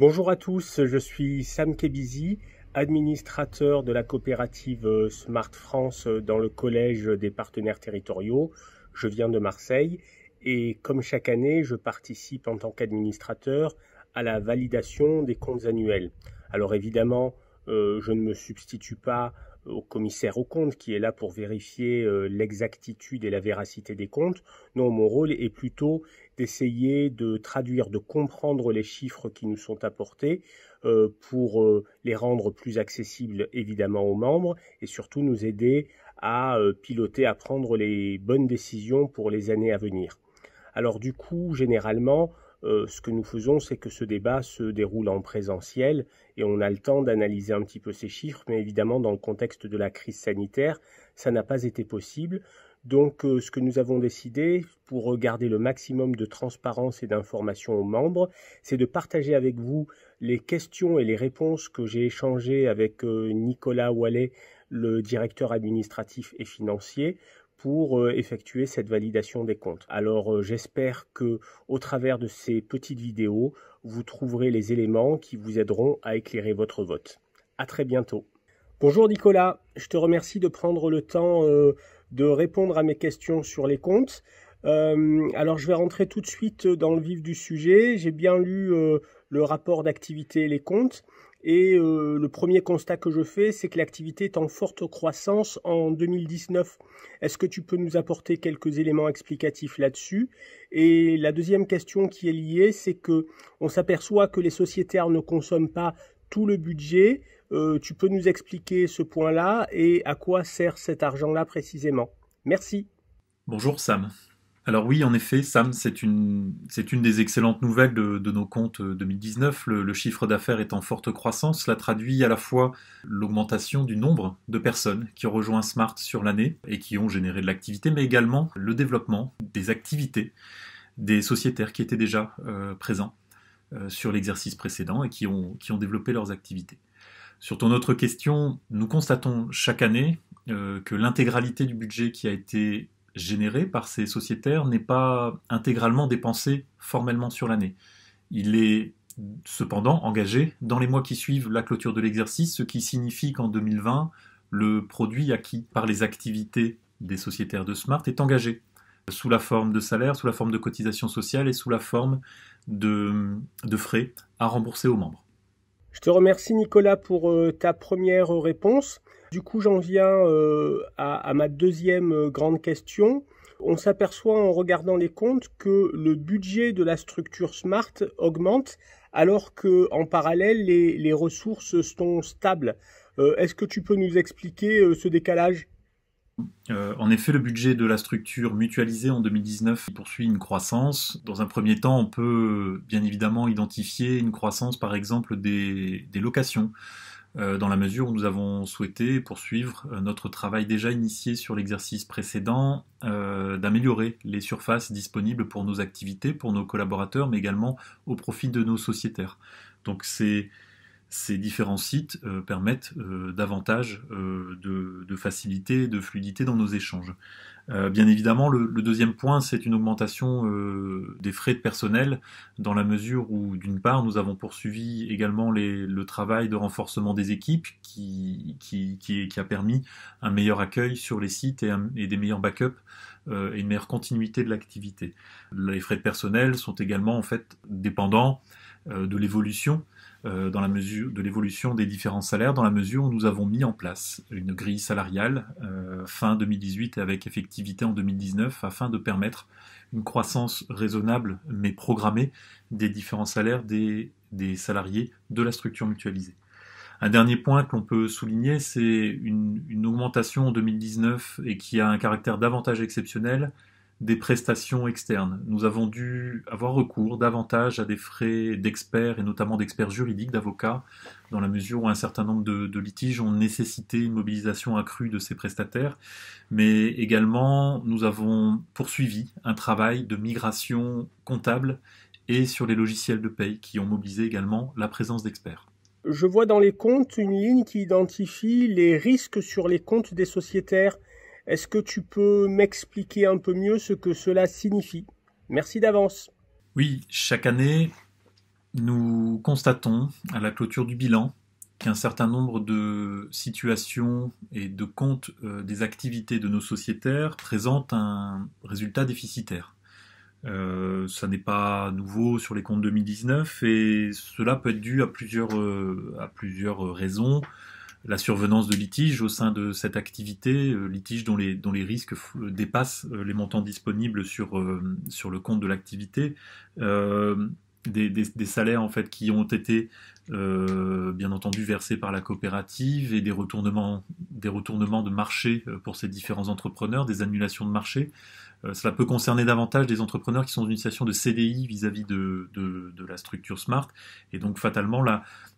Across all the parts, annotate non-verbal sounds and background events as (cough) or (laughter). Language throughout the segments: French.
Bonjour à tous, je suis Sam Kebizi, administrateur de la coopérative euh, Smart France euh, dans le collège des partenaires territoriaux. Je viens de Marseille et comme chaque année, je participe en tant qu'administrateur à la validation des comptes annuels. Alors évidemment, euh, je ne me substitue pas au commissaire aux comptes qui est là pour vérifier euh, l'exactitude et la véracité des comptes. Non, mon rôle est plutôt d'essayer de traduire, de comprendre les chiffres qui nous sont apportés euh, pour euh, les rendre plus accessibles évidemment aux membres et surtout nous aider à piloter, à prendre les bonnes décisions pour les années à venir. Alors du coup, généralement, euh, ce que nous faisons, c'est que ce débat se déroule en présentiel et on a le temps d'analyser un petit peu ces chiffres, mais évidemment, dans le contexte de la crise sanitaire, ça n'a pas été possible. Donc, euh, ce que nous avons décidé pour garder le maximum de transparence et d'information aux membres, c'est de partager avec vous les questions et les réponses que j'ai échangées avec euh, Nicolas Wallet, le directeur administratif et financier, pour euh, effectuer cette validation des comptes. Alors euh, j'espère que au travers de ces petites vidéos, vous trouverez les éléments qui vous aideront à éclairer votre vote. À très bientôt. Bonjour Nicolas, je te remercie de prendre le temps euh, de répondre à mes questions sur les comptes. alors je vais rentrer tout de suite dans le vif du sujet. J'ai bien lu le rapport d'activité et les comptes. Et euh, le premier constat que je fais, c'est que l'activité est en forte croissance en 2019. Est-ce que tu peux nous apporter quelques éléments explicatifs là-dessus Et la deuxième question qui est liée, c'est que on s'aperçoit que les sociétaires ne consomment pas tout le budget. Euh, tu peux nous expliquer ce point-là et à quoi sert cet argent-là précisément Merci. Bonjour Sam. Alors oui, en effet, Sam, c'est une, une des excellentes nouvelles de, nos comptes 2019. Euh, le, chiffre d'affaires est en forte croissance. Cela traduit à la fois l'augmentation du nombre de personnes qui ont rejoint Smart sur l'année et qui ont généré de l'activité, mais également le développement des activités des sociétaires qui étaient déjà euh, présents euh, sur l'exercice précédent et qui ont, qui ont développé leurs activités. Sur ton autre question, nous constatons chaque année que l'intégralité du budget qui a été généré par ces sociétaires n'est pas intégralement dépensé formellement sur l'année. Il est cependant engagé dans les mois qui suivent la clôture de l'exercice, ce qui signifie qu'en 2020, le produit acquis par les activités des sociétaires de Smart est engagé sous la forme de salaire, sous la forme de cotisations sociales et sous la forme de, de frais à rembourser aux membres. Je te remercie Nicolas pour euh, ta première réponse. Du coup, j'en viens euh, à, ma deuxième euh, grande question on s'aperçoit en regardant les comptes que le budget de la structure Smart augmente alors qu'en parallèle les, ressources sont stables. Euh, est-ce que tu peux nous expliquer ce décalage en effet, le budget de la structure mutualisée en 2019 poursuit une croissance. Dans un premier temps, on peut bien évidemment identifier une croissance par exemple des locations. Euh, dans la mesure où nous avons souhaité poursuivre euh, notre travail déjà initié sur l'exercice précédent, euh, d'améliorer les surfaces disponibles pour nos activités, pour nos collaborateurs, mais également au profit de nos sociétaires. Donc ces, différents sites permettent davantage de, de, facilité, de fluidité dans nos échanges. Euh, bien évidemment, le, deuxième point, c'est une augmentation euh, des frais de personnel, dans la mesure où, d'une part, nous avons poursuivi également le travail de renforcement des équipes, qui, a permis un meilleur accueil sur les sites et, des meilleurs backups euh, et une meilleure continuité de l'activité. Les frais de personnel sont également en fait dépendants de l'évolution euh, dans la mesure de l'évolution des différents salaires, dans la mesure où nous avons mis en place une grille salariale euh, fin 2018 et avec effectivité en 2019 afin de permettre une croissance raisonnable mais programmée des différents salaires des, salariés de la structure mutualisée. Un dernier point que l'on peut souligner, c'est une, une, augmentation en 2019 et qui a un caractère davantage exceptionnel des prestations externes. Nous avons dû avoir recours davantage à des frais d'experts, et notamment d'experts juridiques, d'avocats, dans la mesure où un certain nombre de, litiges ont nécessité une mobilisation accrue de ces prestataires. Mais également, nous avons poursuivi un travail de migration comptable et sur les logiciels de paye qui ont mobilisé également la présence d'experts. Je vois dans les comptes une ligne qui identifie les risques sur les comptes des sociétaires. Est-ce que tu peux m'expliquer un peu mieux ce que cela signifie Merci d'avance. Oui, chaque année, nous constatons à la clôture du bilan qu'un certain nombre de situations et de comptes euh, des activités de nos sociétaires présentent un résultat déficitaire. Euh, ça n'est pas nouveau sur les comptes 2019 et cela peut être dû plusieurs, euh, à plusieurs raisons la survenance de litiges au sein de cette activité, euh, litiges dont les, dont les risques euh, dépassent euh, les montants disponibles sur, sur le compte de l'activité. Des, des, salaires en fait qui ont été bien entendu versés par la coopérative et des retournements, des retournements de marché pour ces différents entrepreneurs, des annulations de marché. cela peut concerner davantage des entrepreneurs qui sont dans une situation de CDI vis-à-vis de, la structure Smart. Et donc fatalement,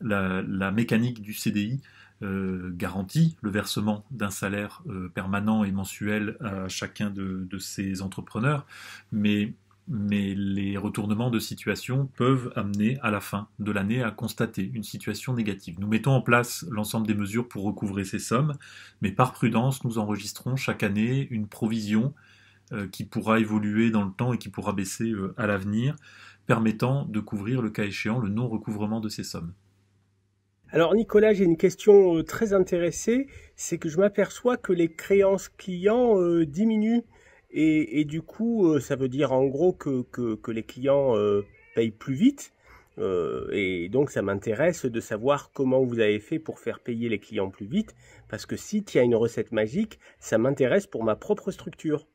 la mécanique du CDI euh, garantit le versement d'un salaire euh, permanent et mensuel à chacun de, ces entrepreneurs, mais, les retournements de situation peuvent amener à la fin de l'année à constater une situation négative. Nous mettons en place l'ensemble des mesures pour recouvrer ces sommes, mais par prudence, nous enregistrons chaque année une provision euh, qui pourra évoluer dans le temps et qui pourra baisser à l'avenir, permettant de couvrir le cas échéant le non-recouvrement de ces sommes. Alors Nicolas, j'ai une question euh, très intéressée, c'est que je m'aperçois que les créances clients euh, diminuent et, du coup, euh, ça veut dire en gros que, les clients payent plus vite. et donc ça m'intéresse de savoir comment vous avez fait pour faire payer les clients plus vite, parce que si tu as une recette magique, ça m'intéresse pour ma propre structure.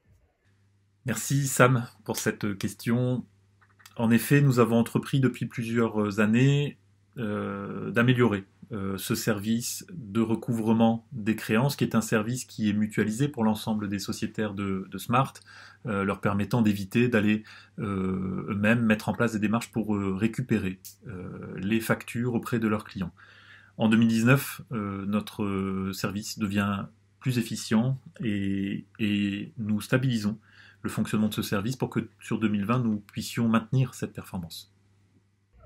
Merci Sam pour cette question. En effet, nous avons entrepris depuis plusieurs années euh, d'améliorer euh, ce service de recouvrement des créances, qui est un service qui est mutualisé pour l'ensemble des sociétaires de, Smart, euh, leur permettant d'éviter d'aller eux-mêmes mettre en place des démarches pour récupérer les factures auprès de leurs clients. En 2019, notre service devient plus efficient et, nous stabilisons le fonctionnement de ce service pour que sur 2020, nous puissions maintenir cette performance.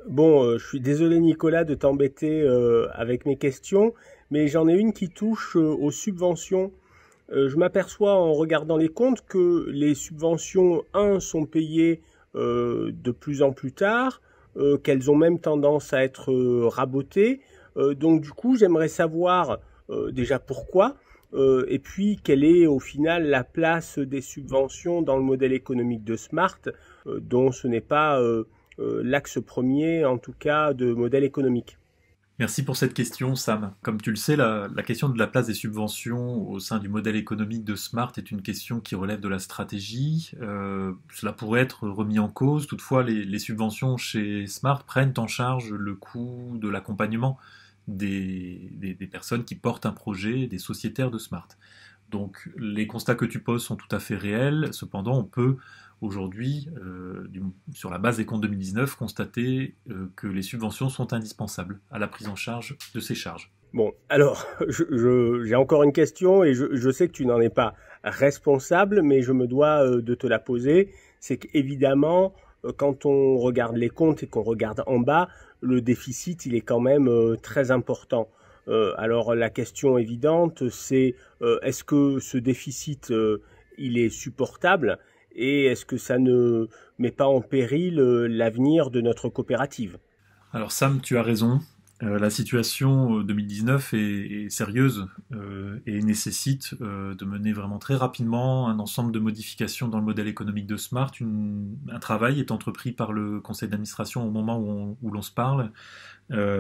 Bon, euh, je suis désolé Nicolas de t'embêter euh, avec mes questions, mais j'en ai une qui touche euh, aux subventions. je m'aperçois en regardant les comptes que les subventions, 1 sont payées de plus en plus tard, qu'elles ont même tendance à être rabotées. donc du coup, j'aimerais savoir déjà pourquoi, et puis quelle est au final la place des subventions dans le modèle économique de Smart, dont ce n'est pas euh, l'axe premier, en tout cas, de modèle économique. Merci pour cette question, Sam. Comme tu le sais, la, question de la place des subventions au sein du modèle économique de Smart est une question qui relève de la stratégie. Euh, cela pourrait être remis en cause. Toutefois, les, subventions chez Smart prennent en charge le coût de l'accompagnement des, personnes qui portent un projet, des sociétaires de Smart. Donc les constats que tu poses sont tout à fait réels. Cependant, on peut aujourd'hui, euh, sur la base des comptes 2019, constater euh, que les subventions sont indispensables à la prise en charge de ces charges. Bon, alors, (laughs) j'ai encore une question et je, sais que tu n'en es pas responsable, mais je me dois euh, de te la poser. C'est qu'évidemment, quand on regarde les comptes et qu'on regarde en bas, le déficit, il est quand même très important. Euh, alors la question évidente, c'est euh, est-ce que ce déficit, euh, il est supportable et est-ce que ça ne met pas en péril l'avenir de notre coopérative Alors Sam, tu as raison. Euh, la situation 2019 euh, est, sérieuse euh, et nécessite de mener vraiment très rapidement un ensemble de modifications dans le modèle économique de Smart. un travail est entrepris par le conseil d'administration au moment où l'on se parle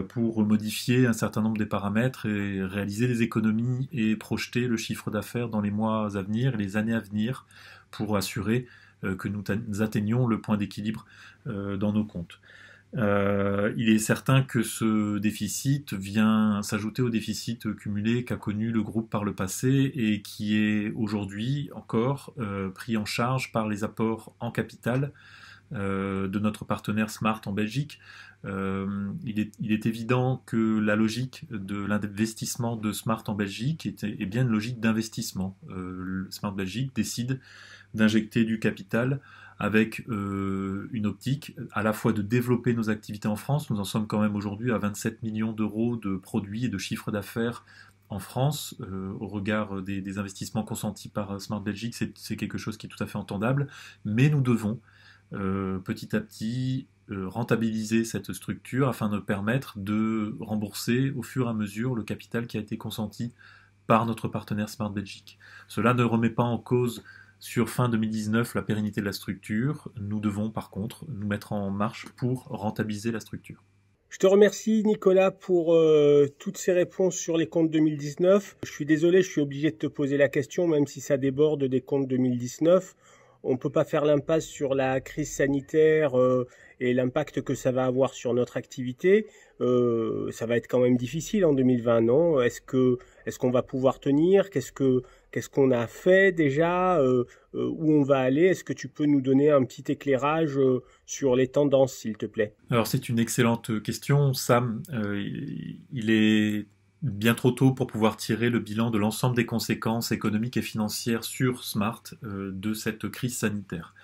pour modifier un certain nombre des paramètres et réaliser des économies et projeter le chiffre d'affaires dans les mois à venir et les années à venir pour assurer que nous atteignons le point d'équilibre dans nos comptes. Euh, il est certain que ce déficit vient s'ajouter au déficit cumulé qu'a connu le groupe par le passé et qui est aujourd'hui encore euh, pris en charge par les apports en capital euh, de notre partenaire Smart en Belgique. Il est, évident que la logique de l'investissement de Smart en Belgique est, est bien une logique d'investissement. Smart Belgique décide d'injecter du capital avec euh, une optique à la fois de développer nos activités en France. Nous en sommes quand même aujourd'hui à 27 millions d'euros de produits et de chiffres d'affaires en France, euh, au regard des, investissements consentis par euh, Smart Belgique, c'est quelque chose qui est tout à fait entendable, mais nous devons petit à petit rentabiliser cette structure afin de permettre de rembourser au fur et à mesure le capital qui a été consenti par notre partenaire Smart Belgique. Cela ne remet pas en cause sur fin 2019 la pérennité de la structure. Nous devons par contre nous mettre en marche pour rentabiliser la structure. Je te remercie Nicolas pour euh, toutes ces réponses sur les comptes 2019. Je suis désolé, je suis obligé de te poser la question, même si ça déborde des comptes 2019. On ne peut pas faire l'impasse sur la crise sanitaire euh, et l'impact que ça va avoir sur notre activité. Euh, ça va être quand même difficile en 2020, non Est-ce que est-ce qu'on va pouvoir tenir Qu'est-ce que Qu'est-ce qu'on a fait déjà euh, euh, Où on va aller Est-ce que tu peux nous donner un petit éclairage euh, sur les tendances, s'il te plaît Alors c'est une excellente question, Sam. il est bien trop tôt pour pouvoir tirer le bilan de l'ensemble des conséquences économiques et financières sur Smart de cette crise sanitaire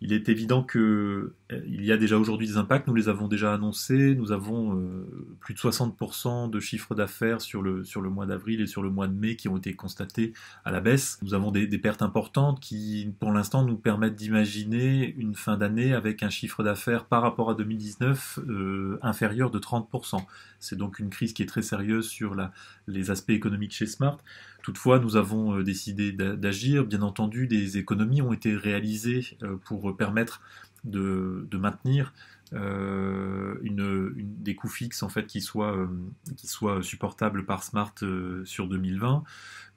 il est évident que euh, il y a déjà aujourd'hui des impacts, nous les avons déjà annoncés, nous avons euh, plus de 60% de chiffre d'affaires sur le, sur le mois d'avril et sur le mois de mai qui ont été constatés à la baisse. Nous avons des, pertes importantes qui pour l'instant nous permettent d'imaginer une fin d'année avec un chiffre d'affaires par rapport à 2019 euh, inférieur de 30%. C'est donc une crise qui est très sérieuse sur la, les aspects économiques chez Smart. Toutefois, nous avons euh, décidé d'agir. Bien entendu, des économies ont été réalisées euh, pour permettre de, maintenir euh, des coûts fixes en fait qui soient, supportables par Smart sur 2020,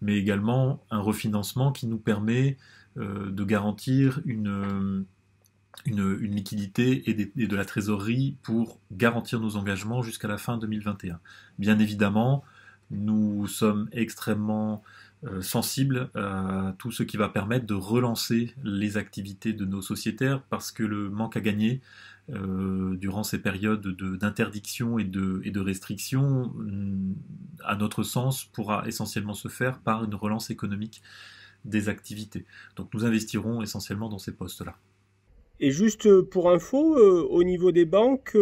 mais également un refinancement qui nous permet de garantir une, liquidité et, de la trésorerie pour garantir nos engagements jusqu'à la fin 2021. Bien évidemment, nous sommes extrêmement euh, sensibles euh, à tout ce qui va permettre de relancer les activités de nos sociétaires parce que le manque à gagner euh, durant ces périodes d'interdiction et de, et de restriction, mm, à notre sens, pourra essentiellement se faire par une relance économique des activités. Donc nous investirons essentiellement dans ces postes-là. Et juste pour info, au niveau des banques,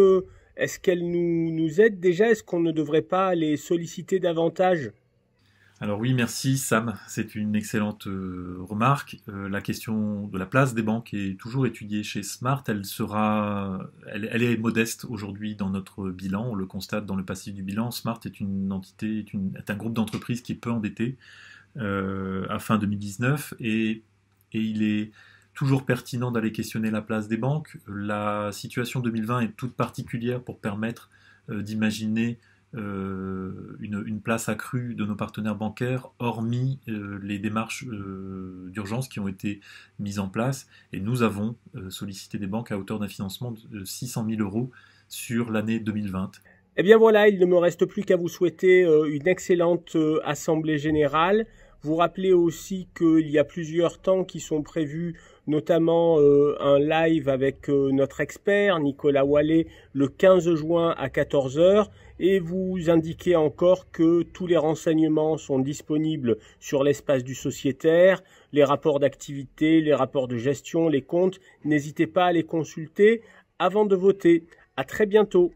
est-ce qu'elle nous, nous aident déjà Est-ce qu'on ne devrait pas les solliciter davantage alors oui, merci Sam, c'est une excellente euh, remarque. Euh, la question de la place des banques est toujours étudiée chez Smart. Elle sera, elle, est modeste aujourd'hui dans notre bilan. On le constate dans le passif du bilan. Smart est une entité, est, un groupe d'entreprises qui est peu endetté euh, à fin 2019 et, et il est toujours pertinent d'aller questionner la place des banques. La situation 2020 est toute particulière pour permettre euh, d'imaginer euh, une, place accrue de nos partenaires bancaires, hormis euh, les démarches d'urgence qui ont été mises en place. Et nous avons sollicité des banques à hauteur d'un financement de 600 000 euros sur l'année 2020. Eh bien voilà, il ne me reste plus qu'à vous souhaiter une excellente Assemblée générale. Vous rappelez aussi qu'il y a plusieurs temps qui sont prévus, notamment euh, un live avec euh, notre expert Nicolas Wallet le 15 juin à 14h et vous indiquez encore que tous les renseignements sont disponibles sur l'espace du sociétaire, les rapports d'activité, les rapports de gestion, les comptes. N'hésitez pas à les consulter avant de voter. À très bientôt.